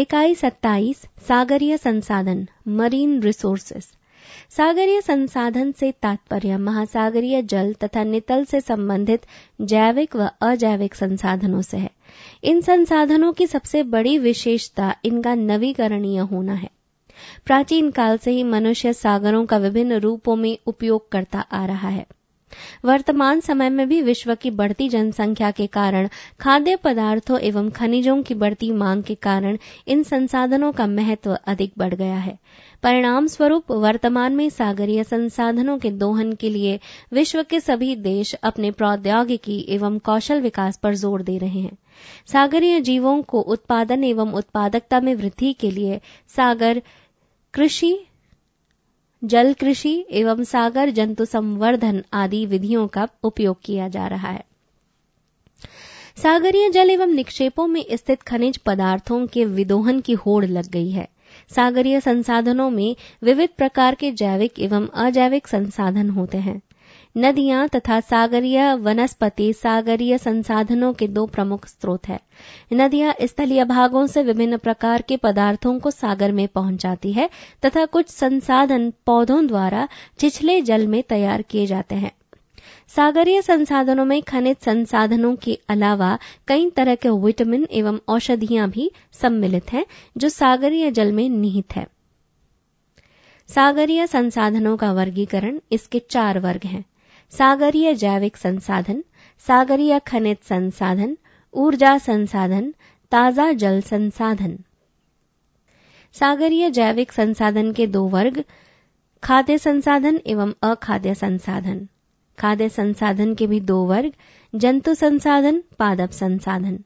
इकाई सत्ताईस सागरीय संसाधन मरीन रिसोर्सेस सागरीय संसाधन से तात्पर्य महासागरीय जल तथा नितल से संबंधित जैविक व अजैविक संसाधनों से है इन संसाधनों की सबसे बड़ी विशेषता इनका नवीकरणीय होना है प्राचीन काल से ही मनुष्य सागरों का विभिन्न रूपों में उपयोग करता आ रहा है वर्तमान समय में भी विश्व की बढ़ती जनसंख्या के कारण खाद्य पदार्थों एवं खनिजों की बढ़ती मांग के कारण इन संसाधनों का महत्व अधिक बढ़ गया है परिणाम स्वरूप वर्तमान में सागरीय संसाधनों के दोहन के लिए विश्व के सभी देश अपने प्रौद्योगिकी एवं कौशल विकास पर जोर दे रहे हैं सागरीय जीवों को उत्पादन एवं उत्पादकता में वृद्धि के लिए सागर कृषि जल कृषि एवं सागर जंतु संवर्धन आदि विधियों का उपयोग किया जा रहा है सागरीय जल एवं निक्षेपों में स्थित खनिज पदार्थों के विदोहन की होड़ लग गई है सागरीय संसाधनों में विविध प्रकार के जैविक एवं अजैविक संसाधन होते हैं नदियां तथा सागरीय वनस्पति सागरीय संसाधनों के दो प्रमुख स्रोत है नदियां स्थलीय भागों से विभिन्न प्रकार के पदार्थों को सागर में पहुंचाती है तथा कुछ संसाधन पौधों द्वारा छिछले जल में तैयार किए जाते हैं सागरीय संसाधनों में खनिज संसाधनों के अलावा कई तरह के विटामिन एवं औषधियां भी सम्मिलित हैं जो सागरीय जल में निहित है सागरीय संसाधनों का वर्गीकरण इसके चार वर्ग हैं सागरीय जैविक संसाधन सागरीय खनिज संसाधन ऊर्जा संसाधन ताजा जल संसाधन सागरीय जैविक संसाधन के दो वर्ग खाद्य संसाधन एवं अखाद्य संसाधन खाद्य संसाधन के भी दो वर्ग जंतु संसाधन पादप संसाधन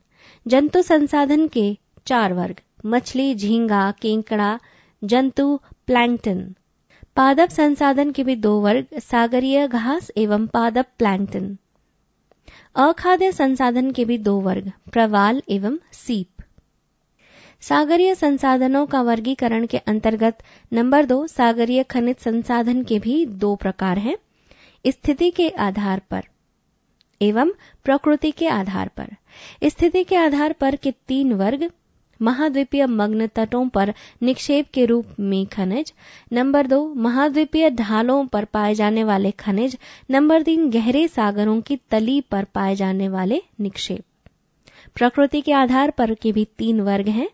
जंतु संसाधन के चार वर्ग मछली झींगा केंकड़ा जंतु प्लैंक्टन पादप संसाधन के भी दो वर्ग सागरीय घास एवं पादप प्लैंकटन अखाद्य संसाधन के भी दो वर्ग प्रवाल एवं सीप सागरीय संसाधनों का वर्गीकरण के अंतर्गत नंबर दो सागरीय खनिज संसाधन के भी दो प्रकार हैं स्थिति के आधार पर एवं प्रकृति के आधार पर स्थिति के आधार पर के तीन वर्ग महाद्वीपीय मग्न तटों पर निक्षेप के रूप में खनिज नंबर दो महाद्वीपीय ढालों पर पाए जाने वाले खनिज नंबर तीन गहरे सागरों की तली पर पाए जाने वाले निक्षेप प्रकृति के आधार पर के भी तीन वर्ग हैं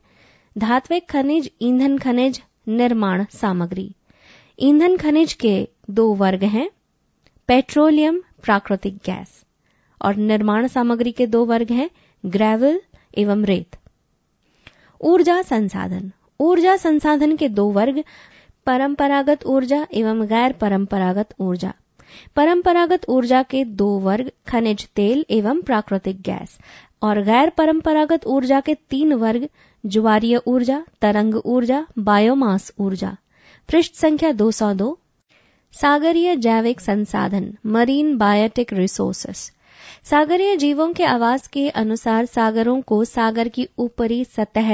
धात्विक खनिज ईंधन खनिज निर्माण सामग्री ईंधन खनिज के दो वर्ग हैं पेट्रोलियम प्राकृतिक गैस और निर्माण सामग्री के दो वर्ग हैं ग्रेवल एवं रेत ऊर्जा संसाधन ऊर्जा संसाधन के दो वर्ग परंपरागत ऊर्जा एवं गैर परंपरागत ऊर्जा परंपरागत ऊर्जा के दो वर्ग खनिज तेल एवं प्राकृतिक गैस और गैर परंपरागत ऊर्जा के तीन वर्ग ज्वारीय ऊर्जा तरंग ऊर्जा बायोमास ऊर्जा पृष्ठ संख्या 202 सागरीय जैविक संसाधन मरीन बायोटिक रिसोर्सेस सागरीय जीवों के आवास के अनुसार सागरों को सागर की ऊपरी सतह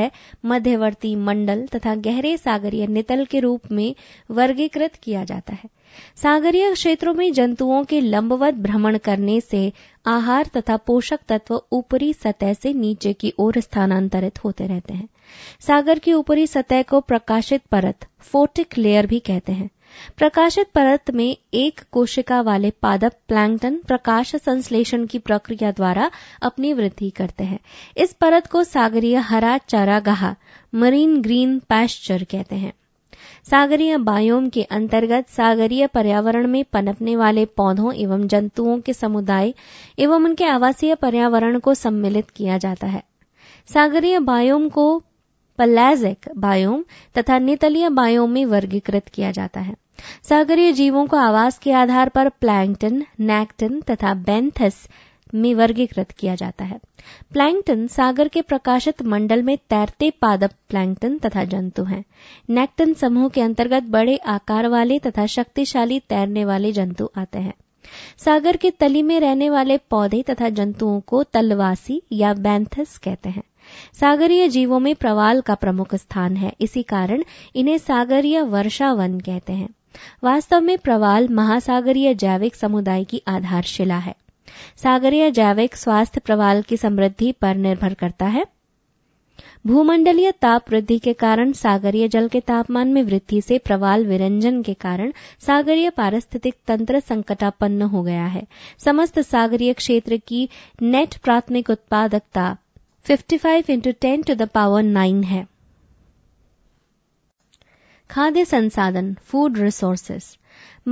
मध्यवर्ती मंडल तथा गहरे सागरीय नितल के रूप में वर्गीकृत किया जाता है सागरीय क्षेत्रों में जंतुओं के लंबवत भ्रमण करने से आहार तथा पोषक तत्व ऊपरी सतह से नीचे की ओर स्थानांतरित होते रहते हैं सागर की ऊपरी सतह को प्रकाशित परत फोटिक लेयर भी कहते हैं प्रकाशित परत में एक कोशिका वाले पादप प्लैंकटन प्रकाश संश्लेषण की प्रक्रिया द्वारा अपनी वृद्धि करते हैं इस परत को सागरीय हरा चारागाह मरीन ग्रीन पैश्चर कहते हैं सागरीय बायोम के अंतर्गत सागरीय पर्यावरण में पनपने वाले पौधों एवं जंतुओं के समुदाय एवं उनके आवासीय पर्यावरण को सम्मिलित किया जाता है सागरीय बायोम को पलैजिक बायोम तथा नितलीय बायोम में वर्गीकृत किया जाता है सागरीय जीवों को आवास के आधार पर प्लैंकटन नैक्टन तथा बेंथस में वर्गीकृत किया जाता है प्लैंकटन सागर के प्रकाशित मंडल में तैरते पादप प्लैंकटन तथा जंतु हैं नेक्टन समूह के अंतर्गत बड़े आकार वाले तथा शक्तिशाली तैरने वाले जंतु आते हैं सागर के तली में रहने वाले पौधे तथा जंतुओं को तलवासी या बैंथस कहते हैं सागरीय जीवों में प्रवाल का प्रमुख स्थान है इसी कारण इन्हें सागरीय वर्षावन कहते हैं वास्तव में प्रवाल महासागरीय जैविक समुदाय की आधारशिला है सागरीय जैविक स्वास्थ्य प्रवाल की समृद्धि पर निर्भर करता है भूमंडलीय ताप वृद्धि के कारण सागरीय जल के तापमान में वृद्धि से प्रवाल विरंजन के कारण सागरीय पारिस्थितिक तंत्र संकटापन्न हो गया है समस्त सागरीय क्षेत्र की नेट प्राथमिक उत्पादकता 55 five into ten to the power nine है खाद्य संसाधन फूड रिसोर्सेस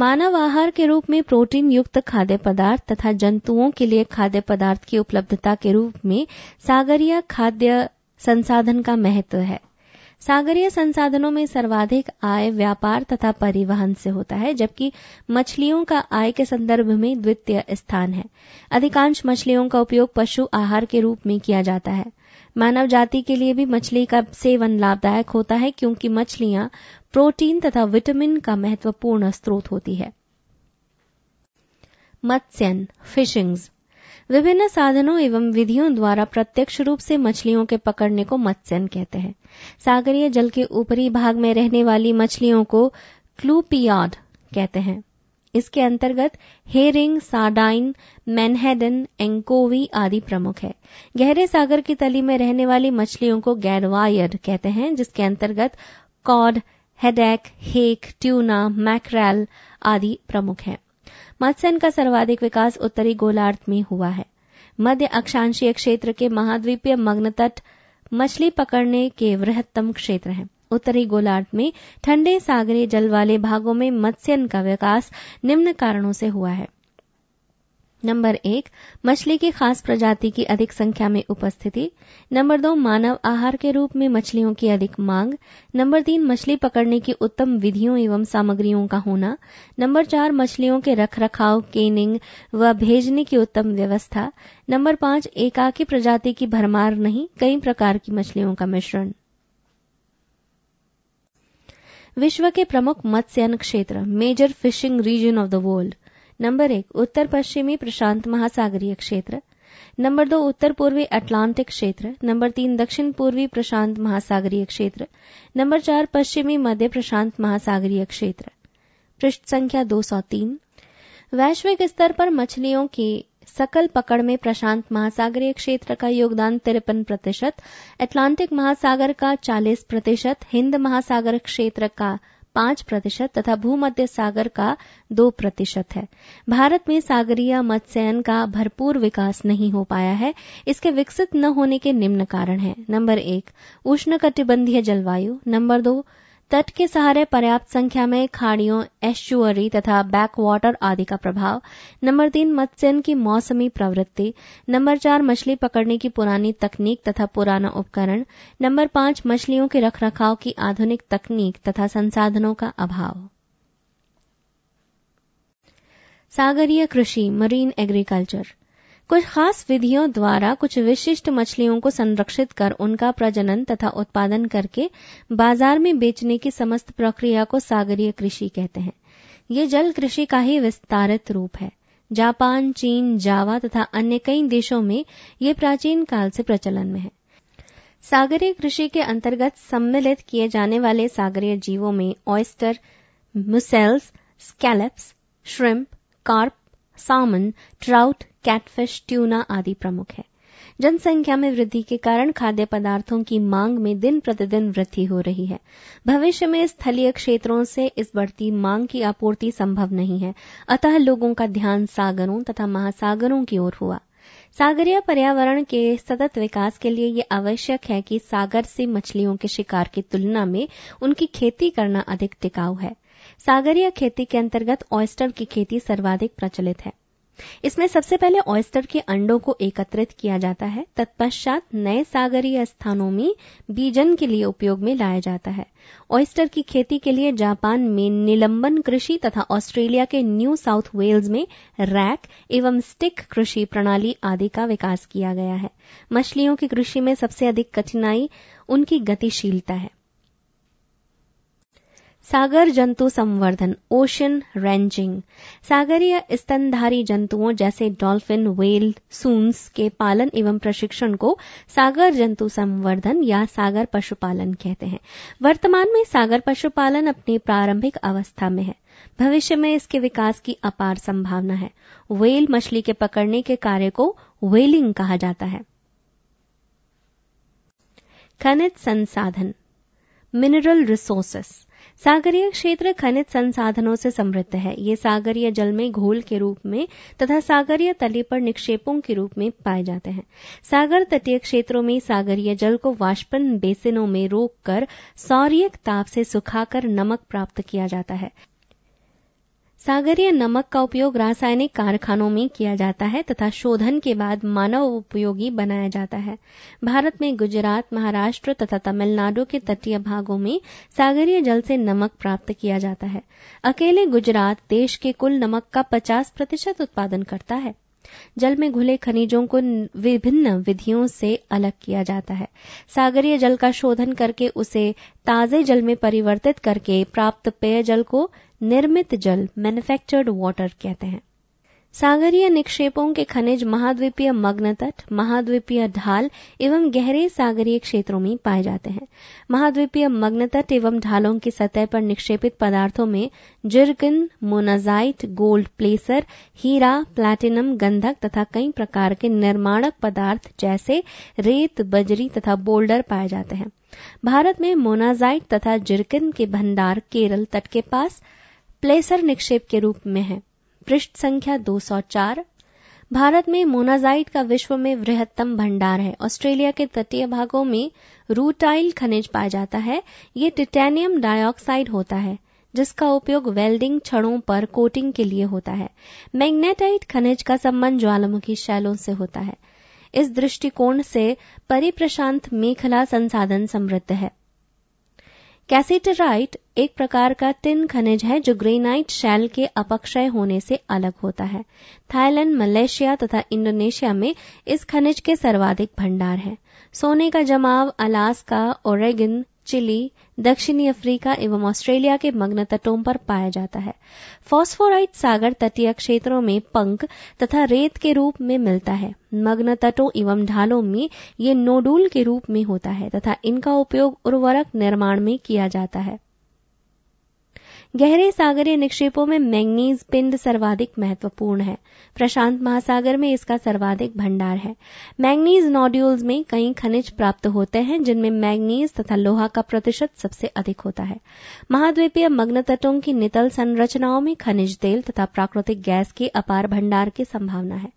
मानव आहार के रूप में प्रोटीन युक्त खाद्य पदार्थ तथा जंतुओं के लिए खाद्य पदार्थ की उपलब्धता के रूप में सागरीय खाद्य संसाधन का महत्व है सागरीय संसाधनों में सर्वाधिक आय व्यापार तथा परिवहन से होता है जबकि मछलियों का आय के संदर्भ में द्वितीय स्थान है अधिकांश मछलियों का उपयोग पशु आहार के रूप में किया जाता है मानव जाति के लिए भी मछली का सेवन लाभदायक होता है क्योंकि मछलियां प्रोटीन तथा विटामिन का महत्वपूर्ण स्रोत होती है मत्स्यन फिशिंग्स विभिन्न साधनों एवं विधियों द्वारा प्रत्यक्ष रूप से मछलियों के पकड़ने को मत्स्यन कहते हैं सागरीय जल के ऊपरी भाग में रहने वाली मछलियों को क्लूपियाड कहते हैं इसके अंतर्गत हेरिंग साडाइन मैनहेडन एंकोवी आदि प्रमुख है गहरे सागर की तली में रहने वाली मछलियों को गैरवायर कहते हैं जिसके अंतर्गत cod haddock hake tuna mackerel आदि प्रमुख हैं मत्स्यन का सर्वाधिक विकास उत्तरी गोलार्ध में हुआ है मध्य अक्षांशीय क्षेत्र के महाद्वीपीय मग्न तट मछली पकड़ने के वृहत्तम क्षेत्र हैं उत्तरी गोलार्ध में ठंडे सागरीय जल वाले भागों में मत्स्यन का विकास निम्न कारणों से हुआ है नंबर एक मछली की खास प्रजाति की अधिक संख्या में उपस्थिति नंबर दो मानव आहार के रूप में मछलियों की अधिक मांग नंबर तीन मछली पकड़ने की उत्तम विधियों एवं सामग्रियों का होना नंबर चार मछलियों के रख रखाव केनिंग व भेजने की उत्तम व्यवस्था नंबर पांच एकाकी प्रजाति की भरमार नहीं कई प्रकार की मछलियों का मिश्रण विश्व के प्रमुख मत्स्यन क्षेत्र major fishing region of the world number एक उत्तर पश्चिमी प्रशांत महासागरीय क्षेत्र नंबर दो उत्तर पूर्वी अटलांटिक क्षेत्र नंबर तीन दक्षिण पूर्वी प्रशांत महासागरीय क्षेत्र नंबर चार पश्चिमी मध्य प्रशांत महासागरीय क्षेत्र पृष्ठ संख्या 203 वैश्विक स्तर पर मछलियों की सकल पकड़ में प्रशांत महासागरीय क्षेत्र का योगदान तिरपन प्रतिशत अटलांटिक महासागर का 40 प्रतिशत हिंद महासागर क्षेत्र का पांच प्रतिशत तथा भूमध्य सागर का दो प्रतिशत है भारत में सागरीय मत्स्यन का भरपूर विकास नहीं हो पाया है इसके विकसित न होने के निम्न कारण हैं नंबर एक उष्ण कटिबंधीय जलवायु नंबर दो तट के सहारे पर्याप्त संख्या में खाड़ियों एस्चुअरी तथा बैक वाटर आदि का प्रभाव नंबर तीन मत्स्यन की मौसमी प्रवृत्ति नंबर चार मछली पकड़ने की पुरानी तकनीक तथा पुराना उपकरण नंबर पांच मछलियों के रखरखाव की आधुनिक तकनीक तथा संसाधनों का अभाव सागरीय कृषि मरीन एग्रीकल्चर कुछ खास विधियों द्वारा कुछ विशिष्ट मछलियों को संरक्षित कर उनका प्रजनन तथा उत्पादन करके बाजार में बेचने की समस्त प्रक्रिया को सागरीय कृषि कहते हैं ये जल कृषि का ही विस्तारित रूप है जापान चीन जावा तथा अन्य कई देशों में ये प्राचीन काल से प्रचलन में है सागरीय कृषि के अंतर्गत सम्मिलित किए जाने वाले सागरीय जीवों में oyster mussels scallops shrimp carp salmon trout catfish tuna आदि प्रमुख है जनसंख्या में वृद्धि के कारण खाद्य पदार्थों की मांग में दिन प्रतिदिन वृद्धि हो रही है भविष्य में स्थलीय क्षेत्रों से इस बढ़ती मांग की आपूर्ति संभव नहीं है अतः लोगों का ध्यान सागरों तथा महासागरों की ओर हुआ सागरीय पर्यावरण के सतत विकास के लिए ये आवश्यक है कि सागर से मछलियों के शिकार की तुलना में उनकी खेती करना अधिक टिकाऊ है सागरीय खेती के अंतर्गत ऑयस्टर की खेती सर्वाधिक प्रचलित है इसमें सबसे पहले ऑयस्टर के अंडों को एकत्रित किया जाता है तत्पश्चात नए सागरीय स्थानों में बीजन के लिए उपयोग में लाया जाता है ऑयस्टर की खेती के लिए जापान में निलंबन कृषि तथा ऑस्ट्रेलिया के न्यू साउथ वेल्स में रैक एवं स्टिक कृषि प्रणाली आदि का विकास किया गया है मछलियों की कृषि में सबसे अधिक कठिनाई उनकी गतिशीलता है सागर जंतु संवर्धन ओशन रेंजिंग सागरीय स्तनधारी जंतुओं जैसे डॉल्फिन व्हेल सूंस के पालन एवं प्रशिक्षण को सागर जंतु संवर्धन या सागर पशुपालन कहते हैं वर्तमान में सागर पशुपालन अपनी प्रारंभिक अवस्था में है भविष्य में इसके विकास की अपार संभावना है व्हेल मछली के पकड़ने के कार्य को व्हेलिंग कहा जाता है खनिज संसाधन मिनरल रिसोर्सेस सागरीय क्षेत्र खनिज संसाधनों से समृद्ध है ये सागरीय जल में घोल के रूप में तथा सागरीय तले पर निक्षेपों के रूप में पाए जाते हैं सागर तटीय क्षेत्रों में सागरीय जल को वाष्पन बेसिनों में रोक कर सौर्यक ताप से सुखाकर नमक प्राप्त किया जाता है सागरीय नमक का उपयोग रासायनिक कारखानों में किया जाता है तथा शोधन के बाद मानव उपयोगी बनाया जाता है भारत में गुजरात महाराष्ट्र तथा तमिलनाडु के तटीय भागों में सागरीय जल से नमक प्राप्त किया जाता है अकेले गुजरात देश के कुल नमक का 50 प्रतिशत उत्पादन करता है जल में घुले खनिजों को विभिन्न विधियों से अलग किया जाता है सागरीय जल का शोधन करके उसे ताजे जल में परिवर्तित करके प्राप्त पेयजल को निर्मित जल मैन्युफैक्चर्ड वाटर कहते हैं सागरीय निक्षेपों के खनिज महाद्वीपीय मग्न तट महाद्वीपीय ढाल एवं गहरे सागरीय क्षेत्रों में पाए जाते हैं महाद्वीपीय मग्न तट एवं ढालों की सतह पर निक्षेपित पदार्थों में जिरगिन मोनाजाइट गोल्ड प्लेसर हीरा प्लैटिनम गंधक तथा कई प्रकार के निर्माणक पदार्थ जैसे रेत बजरी तथा बोल्डर पाए जाते हैं भारत में मोनाजाइट तथा जिरकिन के भंडार केरल तट के पास प्लेसर निक्षेप के रूप में है पृष्ठ संख्या 204 भारत में मोनाजाइट का विश्व में वृहत्तम भंडार है ऑस्ट्रेलिया के तटीय भागों में रूटाइल खनिज पाया जाता है ये टिटेनियम डाइऑक्साइड होता है जिसका उपयोग वेल्डिंग छड़ों पर कोटिंग के लिए होता है मैग्नेटाइट खनिज का संबंध ज्वालामुखी शैलों से होता है इस दृष्टिकोण से परिप्रशांत मेखला संसाधन समृद्ध है कैसेटराइट एक प्रकार का तिन खनिज है जो ग्रेनाइट शैल के अपक्षय होने से अलग होता है थाईलैंड मलेशिया तथा इंडोनेशिया में इस खनिज के सर्वाधिक भंडार हैं सोने का जमाव अलास्का ओरेगन चिली दक्षिणी अफ्रीका एवं ऑस्ट्रेलिया के मग्न तटों पर पाया जाता है फॉस्फोराइट सागर तटीय क्षेत्रों में पंख तथा रेत के रूप में मिलता है मग्न तटों एवं ढालों में ये नोडूल के रूप में होता है तथा इनका उपयोग उर्वरक निर्माण में किया जाता है गहरे सागरीय निक्षेपों में मैंगनीज पिंड सर्वाधिक महत्वपूर्ण है प्रशांत महासागर में इसका सर्वाधिक भंडार है मैंगनीज नॉड्यूल्स में कई खनिज प्राप्त होते हैं जिनमें मैंगनीज तथा लोहा का प्रतिशत सबसे अधिक होता है महाद्वीपीय मग्न तटों की नितल संरचनाओं में खनिज तेल तथा प्राकृतिक गैस के अपार भंडार की संभावना है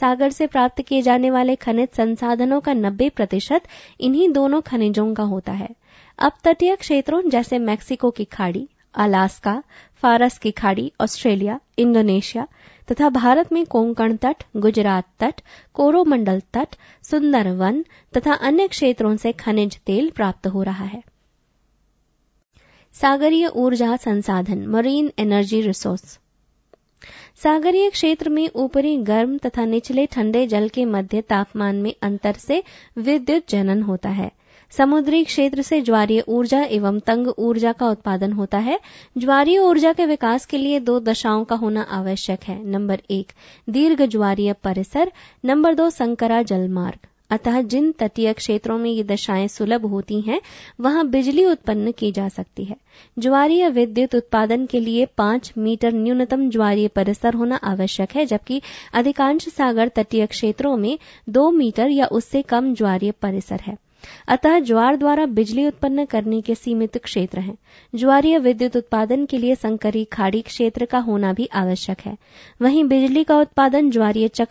सागर से प्राप्त किए जाने वाले खनिज संसाधनों का नब्बे प्रतिशत इन्हीं दोनों खनिजों का होता है अब तटीय क्षेत्रों जैसे मैक्सिको की खाड़ी अलास्का फारस की खाड़ी ऑस्ट्रेलिया इंडोनेशिया तथा भारत में कोंकण तट गुजरात तट कोरोमंडल तट सुंदर वन तथा अन्य क्षेत्रों से खनिज तेल प्राप्त हो रहा है सागरीय ऊर्जा संसाधन मरीन एनर्जी रिसोर्स सागरीय क्षेत्र में ऊपरी गर्म तथा निचले ठंडे जल के मध्य तापमान में अंतर से विद्युत जनन होता है समुद्री क्षेत्र से ज्वारीय ऊर्जा एवं तंग ऊर्जा का उत्पादन होता है ज्वारीय ऊर्जा के विकास के लिए दो दशाओं का होना आवश्यक है नंबर एक दीर्घ ज्वारीय परिसर नंबर दो संकरा जलमार्ग अतः जिन तटीय क्षेत्रों में ये दशाएं सुलभ होती हैं वहां बिजली उत्पन्न की जा सकती है ज्वारीय विद्युत उत्पादन के लिए पांच मीटर न्यूनतम ज्वारीय परिसर होना आवश्यक है जबकि अधिकांश सागर तटीय क्षेत्रों में दो मीटर या उससे कम ज्वारीय परिसर है अतः ज्वार द्वारा बिजली उत्पन्न करने के सीमित क्षेत्र हैं ज्वारीय विद्युत उत्पादन के लिए संकरी खाड़ी क्षेत्र का होना भी आवश्यक है वहीं बिजली का उत्पादन ज्वारीय चक्र